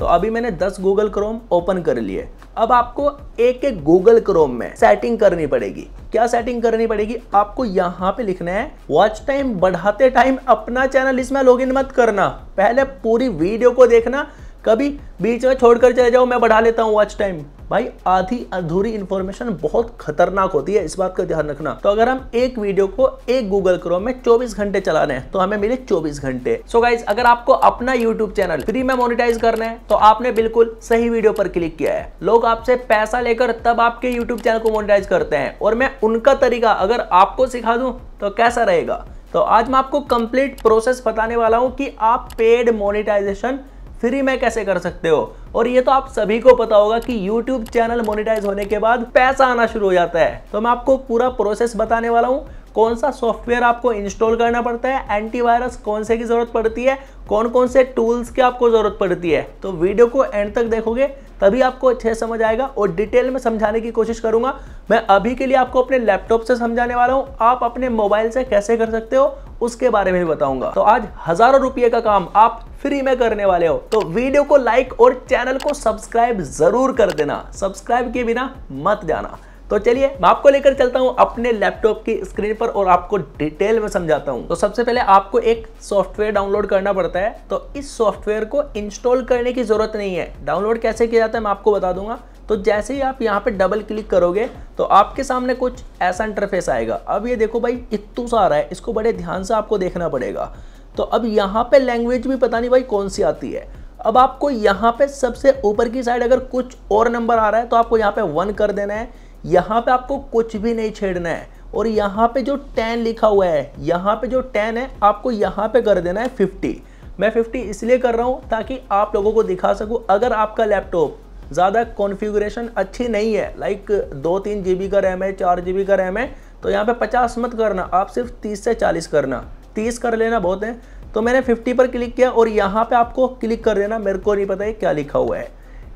तो अभी मैंने 10 गूगल क्रोम ओपन कर लिए अब आपको एक एक गूगल क्रोम में सेटिंग करनी पड़ेगी क्या सेटिंग करनी पड़ेगी आपको यहाँ पे लिखना है वॉच टाइम बढ़ाते टाइम अपना चैनल इसमें लॉग मत करना पहले पूरी वीडियो को देखना कभी बीच में छोड़कर चले जाओ मैं बढ़ा लेता हूँ वॉच टाइम भाई आधी अधूरी इंफॉर्मेशन बहुत खतरनाक होती है इस बात का ध्यान रखना तो अगर हम एक वीडियो को एक गूगल क्रोम में चौबीस घंटे चला रहे हैं तो हमें मिले चौबीस घंटे सो so गाइज अगर आपको अपना यूट्यूब चैनल फ्री में मोनिटाइज करना है तो आपने बिल्कुल सही वीडियो पर क्लिक किया है लोग आपसे पैसा लेकर तब आपके यूट्यूब चैनल को मोनिटाइज करते हैं और मैं उनका तरीका अगर आपको सिखा दूं तो कैसा रहेगा तो आज मैं आपको कंप्लीट प्रोसेस बताने वाला हूं कि आप पेड मोनिटाइजेशन फ्री में कैसे कर सकते हो और ये तो आप सभी को पता होगा कि YouTube चैनल मोनेटाइज होने के बाद पैसा आना शुरू हो जाता है तो मैं आपको पूरा प्रोसेस बताने वाला हूँ कौन सा सॉफ्टवेयर आपको इंस्टॉल करना पड़ता है एंटीवायरस कौन से की ज़रूरत पड़ती है कौन कौन से टूल्स की आपको ज़रूरत पड़ती है तो वीडियो को एंड तक देखोगे तभी आपको अच्छे समझ आएगा और डिटेल में समझाने की कोशिश करूंगा मैं अभी के लिए आपको अपने लैपटॉप से समझाने वाला हूँ आप अपने मोबाइल से कैसे कर सकते हो उसके बारे में भी बताऊंगा तो आज हजारों रुपये का काम आप फ्री में करने वाले हो तो वीडियो को लाइक और चैनल को सब्सक्राइब जरूर कर देना सब्सक्राइब के बिना मत जाना तो चलिए मैं आपको लेकर चलता हूँ अपने लैपटॉप की स्क्रीन पर और आपको डिटेल में समझाता हूँ तो सबसे पहले आपको एक सॉफ्टवेयर डाउनलोड करना पड़ता है तो इस सॉफ्टवेयर को इंस्टॉल करने की ज़रूरत नहीं है डाउनलोड कैसे किया जाता है मैं आपको बता दूंगा तो जैसे ही आप यहाँ पे डबल क्लिक करोगे तो आपके सामने कुछ ऐसा इंटरफेस आएगा अब ये देखो भाई इतू सा आ रहा है इसको बड़े ध्यान से आपको देखना पड़ेगा तो अब यहाँ पे लैंग्वेज भी पता नहीं भाई कौन सी आती है अब आपको यहाँ पे सबसे ऊपर की साइड अगर कुछ और नंबर आ रहा है तो आपको यहाँ पे वन कर देना है यहाँ पे आपको कुछ भी नहीं छेड़ना है और यहाँ पे जो टेन लिखा हुआ है यहाँ पे जो टेन है आपको यहाँ पे कर देना है फिफ्टी मैं फिफ्टी इसलिए कर रहा हूँ ताकि आप लोगों को दिखा सकूँ अगर आपका लैपटॉप ज़्यादा कॉन्फ़िगरेशन अच्छी नहीं है लाइक दो तीन जी का रैम है चार जी का रैम है तो यहाँ पे 50 मत करना आप सिर्फ 30 से 40 करना 30 कर लेना बहुत है तो मैंने 50 पर क्लिक किया और यहाँ पे आपको क्लिक कर देना मेरे को नहीं पता है क्या लिखा हुआ है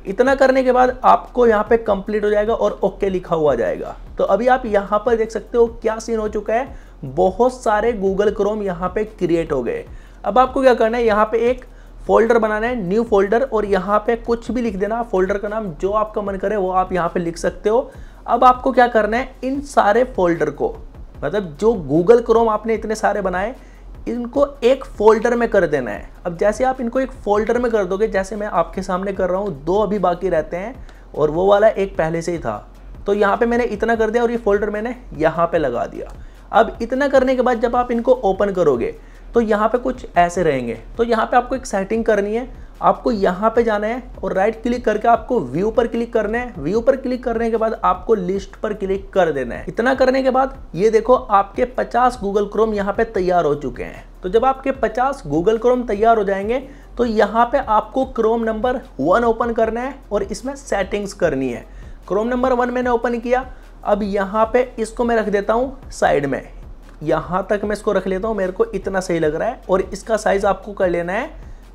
इतना करने के बाद आपको यहाँ पे कंप्लीट हो जाएगा और ओके लिखा हुआ जाएगा तो अभी आप यहाँ पर देख सकते हो क्या सीन हो चुका है बहुत सारे गूगल क्रोम यहाँ पे क्रिएट हो गए अब आपको क्या करना है यहाँ पे एक फोल्डर बनाना है न्यू फोल्डर और यहाँ पे कुछ भी लिख देना फोल्डर का नाम जो आपका मन करे वो आप यहाँ पे लिख सकते हो अब आपको क्या करना है इन सारे फोल्डर को मतलब जो गूगल क्रोम आपने इतने सारे बनाए इनको एक फोल्डर में कर देना है अब जैसे आप इनको एक फोल्डर में कर दोगे जैसे मैं आपके सामने कर रहा हूँ दो अभी बाकी रहते हैं और वो वाला एक पहले से ही था तो यहाँ पे मैंने इतना कर दिया और ये फोल्डर मैंने यहाँ पे लगा दिया अब इतना करने के बाद जब आप इनको ओपन करोगे तो यहाँ पे कुछ ऐसे रहेंगे तो यहाँ पे आपको एक सेटिंग करनी है आपको यहाँ पे जाना है और राइट क्लिक करके आपको व्यू पर क्लिक करना है व्यू पर क्लिक करने के बाद आपको लिस्ट पर क्लिक कर देना है इतना करने के बाद ये देखो आपके 50 गूगल क्रोम यहाँ पे तैयार हो चुके हैं तो जब आपके 50 गूगल क्रोम तैयार हो जाएंगे तो यहाँ पे आपको क्रोम नंबर वन ओपन करना है और इसमें सेटिंग्स करनी है क्रोम नंबर वन मैंने ओपन किया अब यहाँ पे इसको मैं रख देता हूँ साइड में यहाँ तक मैं इसको रख लेता हूँ मेरे को इतना सही लग रहा है और इसका साइज़ आपको कर लेना है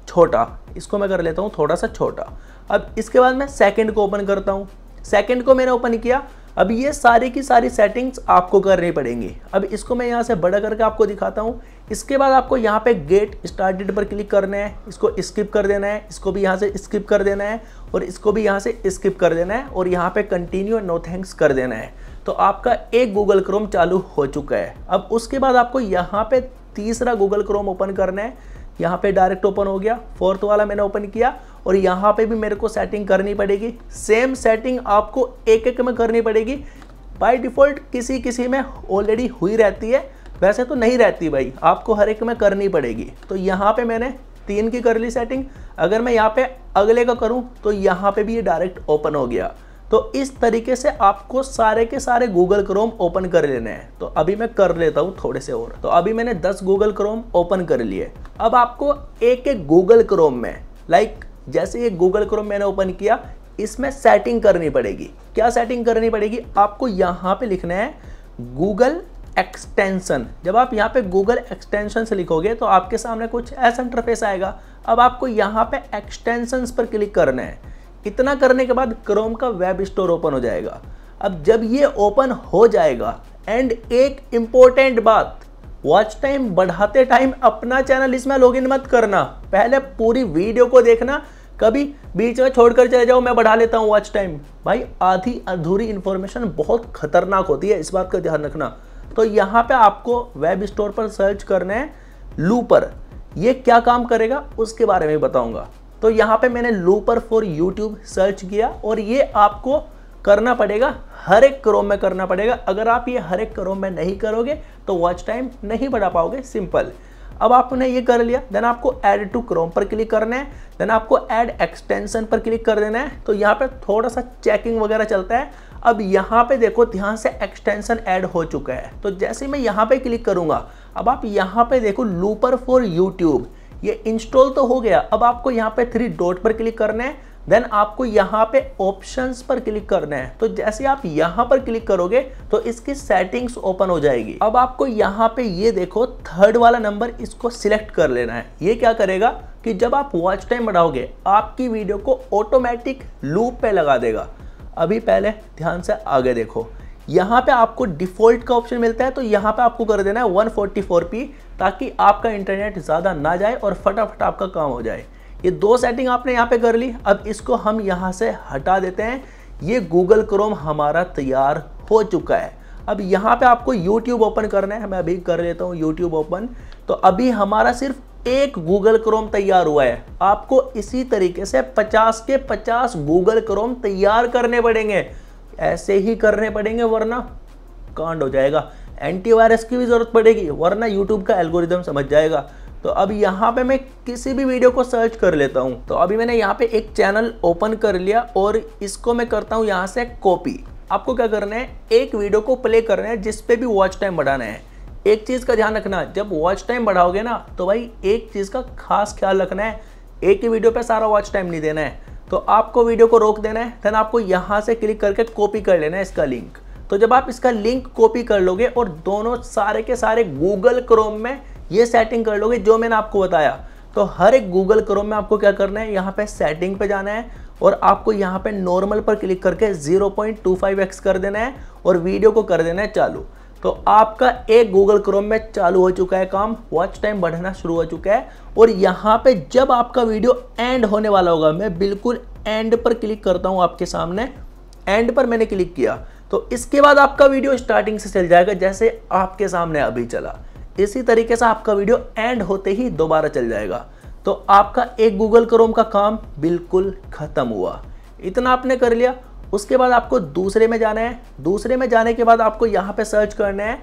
छोटा इसको मैं कर लेता हूँ थोड़ा सा छोटा अब इसके बाद मैं सेकेंड को ओपन करता हूँ सेकेंड को मैंने ओपन किया अब ये सारी की सारी सेटिंग्स आपको करनी पड़ेंगी अब इसको मैं यहाँ से बड़ा करके आपको दिखाता हूँ इसके बाद आपको यहाँ पे गेट स्टार्टेड पर क्लिक करना है इसको स्किप कर देना है इसको भी यहाँ से स्किप कर देना है और इसको भी यहाँ से स्किप कर देना है और यहाँ पे कंटिन्यू नो थैंक्स कर देना है तो आपका एक गूगल क्रोम चालू हो चुका है अब उसके बाद आपको यहाँ पे तीसरा गूगल क्रोम ओपन करना है यहाँ पे डायरेक्ट ओपन हो गया फोर्थ वाला मैंने ओपन किया और यहाँ पे भी मेरे को सेटिंग करनी पड़ेगी सेम सेटिंग आपको एक एक में करनी पड़ेगी बाय डिफ़ॉल्ट किसी किसी में ऑलरेडी हुई रहती है वैसे तो नहीं रहती भाई आपको हर एक में करनी पड़ेगी तो यहाँ पे मैंने तीन की कर ली सेटिंग अगर मैं यहाँ पे अगले का करूँ तो यहाँ पे भी ये डायरेक्ट ओपन हो गया तो इस तरीके से आपको सारे के सारे गूगल क्रोम ओपन कर लेने हैं तो अभी मैं कर लेता हूँ थोड़े से और तो अभी मैंने 10 गूगल क्रोम ओपन कर लिए अब आपको एक एक गूगल क्रोम में लाइक जैसे ये गूगल क्रोम मैंने ओपन किया इसमें सेटिंग करनी पड़ेगी क्या सेटिंग करनी पड़ेगी आपको यहाँ पे लिखना है गूगल एक्सटेंशन जब आप यहाँ पे गूगल एक्सटेंशन से लिखोगे तो आपके सामने कुछ ऐसा इंटरफेस आएगा अब आपको यहाँ पे एक्सटेंशंस पर क्लिक करना है इतना करने के बाद क्रोम का वेब स्टोर ओपन हो जाएगा अब जब ये ओपन हो जाएगा एंड एक इम्पोर्टेंट बात वॉच टाइम बढ़ाते टाइम अपना चैनल इसमें लॉग मत करना पहले पूरी वीडियो को देखना कभी बीच में छोड़कर चले जाओ मैं बढ़ा लेता हूँ वॉच टाइम भाई आधी अधूरी इन्फॉर्मेशन बहुत खतरनाक होती है इस बात का ध्यान रखना तो यहाँ पे आपको वेब स्टोर पर सर्च करना है लूपर ये क्या काम करेगा उसके बारे में बताऊंगा तो यहाँ पे मैंने लूपर फॉर यूट्यूब सर्च किया और ये आपको करना पड़ेगा हर एक क्रोम में करना पड़ेगा अगर आप ये हर एक क्रोम में नहीं करोगे तो वॉच टाइम नहीं बढ़ा पाओगे सिंपल अब आपने ये कर लिया देन आपको ऐड टू क्रोम पर क्लिक करना है देन आपको ऐड एक्सटेंशन पर क्लिक कर देना है तो यहाँ पे थोड़ा सा चेकिंग वगैरह चलता है अब यहाँ पे देखो ध्यान से एक्सटेंशन ऐड हो चुका है तो जैसे मैं यहाँ पे क्लिक करूँगा अब आप यहाँ पे देखो लूपर फॉर यूट्यूब ये इंस्टॉल तो हो गया अब आपको यहाँ पे थ्री डॉट पर क्लिक करना है देन आपको यहाँ पे ऑप्शंस पर क्लिक करना है तो जैसे आप यहाँ पर क्लिक करोगे तो इसकी सेटिंग्स ओपन हो जाएगी अब आपको यहाँ पे ये देखो थर्ड वाला नंबर इसको सिलेक्ट कर लेना है ये क्या करेगा कि जब आप वॉच टाइम बढ़ाओगे आपकी वीडियो को ऑटोमेटिक लूप पे लगा देगा अभी पहले ध्यान से आगे देखो यहाँ पे आपको डिफॉल्ट का ऑप्शन मिलता है तो यहाँ पे आपको कर देना है 144p ताकि आपका इंटरनेट ज़्यादा ना जाए और फटाफट आपका काम हो जाए ये दो सेटिंग आपने यहाँ पे कर ली अब इसको हम यहाँ से हटा देते हैं ये गूगल क्रोम हमारा तैयार हो चुका है अब यहाँ पे आपको YouTube ओपन करना है मैं अभी कर लेता हूँ YouTube ओपन तो अभी हमारा सिर्फ एक गूगल क्रोम तैयार हुआ है आपको इसी तरीके से 50 के 50 गूगल क्रोम तैयार करने पड़ेंगे ऐसे ही करने पड़ेंगे वरना कांड हो जाएगा एंटीवायरस की भी ज़रूरत पड़ेगी वरना यूट्यूब का एल्गोरिदम समझ जाएगा तो अब यहाँ पे मैं किसी भी वीडियो को सर्च कर लेता हूँ तो अभी मैंने यहाँ पे एक चैनल ओपन कर लिया और इसको मैं करता हूँ यहाँ से कॉपी आपको क्या करना है एक वीडियो को प्ले करना है जिसपे भी वॉच टाइम बढ़ाना है एक चीज़ का ध्यान रखना जब वॉच टाइम बढ़ाओगे ना तो भाई एक चीज़ का खास ख्याल रखना है एक ही वीडियो पे सारा वॉच टाइम नहीं देना है तो आपको वीडियो को रोक देना है देन आपको यहाँ से क्लिक करके कॉपी कर लेना है इसका लिंक तो जब आप इसका लिंक कॉपी कर लोगे और दोनों सारे के सारे गूगल क्रोम में ये सेटिंग कर लोगे जो मैंने आपको बताया तो हर एक गूगल क्रोम में आपको क्या करना है यहाँ पे सेटिंग पे जाना है और आपको यहाँ पे नॉर्मल पर क्लिक करके 0.25x कर देना है और वीडियो को कर देना है चालू तो आपका एक गूगल क्रोम में चालू हो चुका है काम वॉच टाइम बढ़ना शुरू हो चुका है और यहाँ पे जब आपका वीडियो एंड होने वाला होगा मैं बिल्कुल एंड पर क्लिक करता हूँ आपके सामने एंड पर मैंने क्लिक किया तो इसके बाद आपका वीडियो स्टार्टिंग से चल जाएगा जैसे आपके सामने अभी चला इसी तरीके से आपका वीडियो एंड होते ही दोबारा चल जाएगा तो आपका एक गूगल क्रोम का काम बिल्कुल ख़त्म हुआ इतना आपने कर लिया उसके बाद आपको दूसरे में जाना है दूसरे में जाने के बाद आपको यहाँ पे सर्च करना है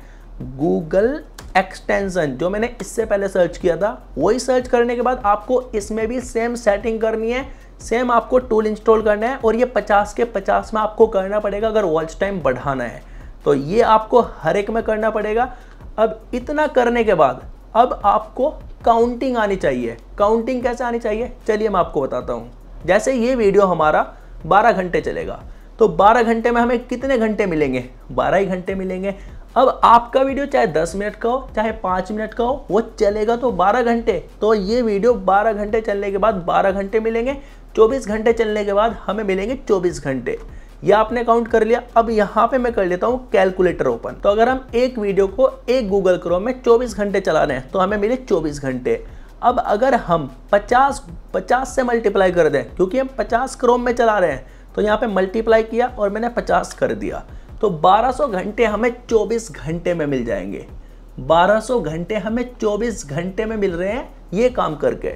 गूगल एक्सटेंशन जो मैंने इससे पहले सर्च किया था वही सर्च करने के बाद आपको इसमें भी सेम सेटिंग करनी है सेम आपको टूल इंस्टॉल करना है और ये 50 के 50 में आपको करना पड़ेगा अगर वॉच टाइम बढ़ाना है तो ये आपको हर एक में करना पड़ेगा अब इतना करने के बाद अब आपको काउंटिंग आनी चाहिए काउंटिंग कैसे आनी चाहिए चलिए मैं आपको बताता हूँ जैसे ये वीडियो हमारा बारह घंटे चलेगा तो 12 घंटे में हमें कितने घंटे मिलेंगे 12 ही घंटे मिलेंगे अब आपका वीडियो चाहे 10 मिनट का हो चाहे 5 मिनट का हो वो चलेगा तो 12 घंटे तो ये वीडियो 12 घंटे चलने के बाद 12 घंटे मिलेंगे 24 घंटे चलने के बाद हमें मिलेंगे 24 घंटे ये आपने काउंट कर लिया अब यहाँ पे मैं कर लेता हूँ कैलकुलेटर ओपन तो अगर हम एक वीडियो को एक गूगल क्रोम में चौबीस घंटे चला रहे हैं तो हमें मिले चौबीस घंटे अब अगर हम पचास पचास से मल्टीप्लाई कर दें क्योंकि हम पचास क्रोम में चला रहे हैं तो यहाँ पे मल्टीप्लाई किया और मैंने 50 कर दिया तो 1200 घंटे हमें 24 घंटे में मिल जाएंगे 1200 घंटे हमें 24 घंटे में मिल रहे हैं ये काम करके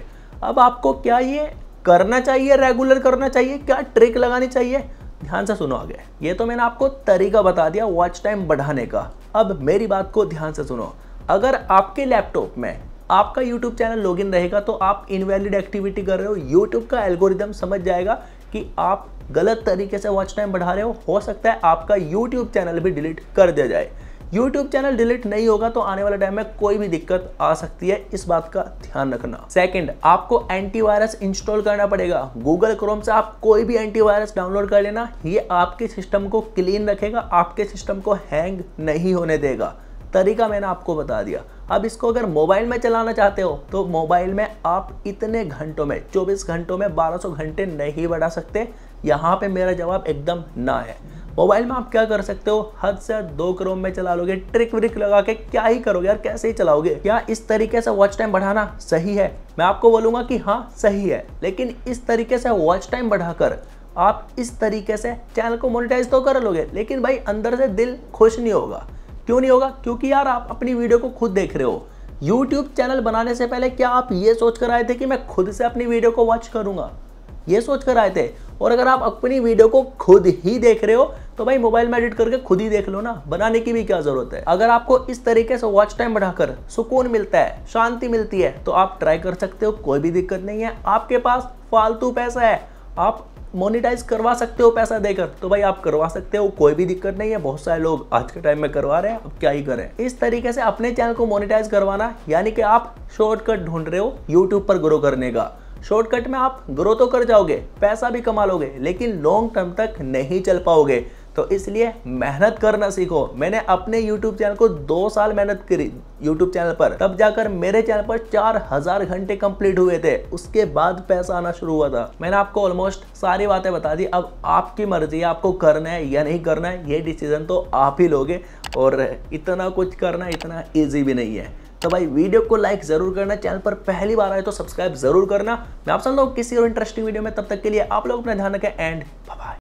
अब आपको क्या ये करना चाहिए रेगुलर करना चाहिए क्या ट्रिक लगानी चाहिए ध्यान से सुनो आगे ये तो मैंने आपको तरीका बता दिया वॉच टाइम बढ़ाने का अब मेरी बात को ध्यान से सुनो अगर आपके लैपटॉप में आपका YouTube चैनल लॉगिन रहेगा तो आप इनवैलिड एक्टिविटी कर रहे हो YouTube का एल्गोरिदम समझ जाएगा कि आप गलत तरीके से वॉच टाइम बढ़ा रहे हो हो सकता है आपका यूट्यूब चैनल भी डिलीट कर दिया जाए यूट्यूब चैनल डिलीट नहीं होगा तो आने वाले टाइम में कोई भी दिक्कत आ सकती है इस बात का ध्यान रखना सेकंड आपको एंटीवायरस इंस्टॉल करना पड़ेगा गूगल क्रोम से आप कोई भी एंटीवायरस डाउनलोड कर लेना ये आपके सिस्टम को क्लीन रखेगा आपके सिस्टम को हैंग नहीं होने देगा तरीका मैंने आपको बता दिया अब इसको अगर मोबाइल में चलाना चाहते हो तो मोबाइल में आप इतने घंटों में 24 घंटों में 1200 घंटे नहीं बढ़ा सकते यहाँ पे मेरा जवाब एकदम ना है मोबाइल में आप क्या कर सकते हो हद से दो क्रोम में चला लोगे ट्रिक व्रिक लगा के क्या ही करोगे यार कैसे ही चलाओगे क्या इस तरीके से वॉच टाइम बढ़ाना सही है मैं आपको बोलूंगा कि हाँ सही है लेकिन इस तरीके से वॉच टाइम बढ़ाकर आप इस तरीके से चैनल को मोनिटाइज तो कर लोगे लेकिन भाई अंदर से दिल खुश नहीं होगा क्यों नहीं होगा क्योंकि यार आप अपनी वीडियो को खुद देख रहे हो यूट्यूब चैनल बनाने से पहले क्या आप ये सोच कर आए थे कि मैं खुद से अपनी वीडियो को वॉच करूंगा ये सोच कर आए थे और अगर आप अपनी वीडियो को खुद ही देख रहे हो तो भाई मोबाइल में एडिट करके खुद ही देख लो ना बनाने की भी क्या जरूरत है अगर आपको इस तरीके से वॉच टाइम बढ़ाकर सुकून मिलता है शांति मिलती है तो आप ट्राई कर सकते हो कोई भी दिक्कत नहीं है आपके पास फालतू पैसा है आप मोनिटाइज करवा सकते हो पैसा देकर तो भाई आप करवा सकते हो कोई भी दिक्कत नहीं है बहुत सारे लोग आज के टाइम में करवा रहे हैं अब क्या ही करें इस तरीके से अपने चैनल को मोनिटाइज करवाना यानी कि आप शॉर्टकट ढूंढ रहे हो यूट्यूब पर ग्रो करने का शॉर्टकट में आप ग्रो तो कर जाओगे पैसा भी कमा लोगे लेकिन लॉन्ग टर्म तक नहीं चल पाओगे तो इसलिए मेहनत करना सीखो मैंने अपने YouTube चैनल को दो साल मेहनत करी YouTube चैनल पर तब जाकर मेरे चैनल पर चार हजार घंटे कंप्लीट हुए थे उसके बाद पैसा आना शुरू हुआ था मैंने आपको ऑलमोस्ट सारी बातें बता दी अब आपकी मर्जी है आपको करना है या नहीं करना है ये डिसीजन तो आप ही लोगे और इतना कुछ करना इतना ईजी भी नहीं है तो भाई वीडियो को लाइक जरूर करना चैनल पर पहली बार आए तो सब्सक्राइब जरूर करना मैं आप सब लोग किसी और इंटरेस्टिंग वीडियो में तब तक के लिए आप लोग अपना ध्यान रखें एंड बाय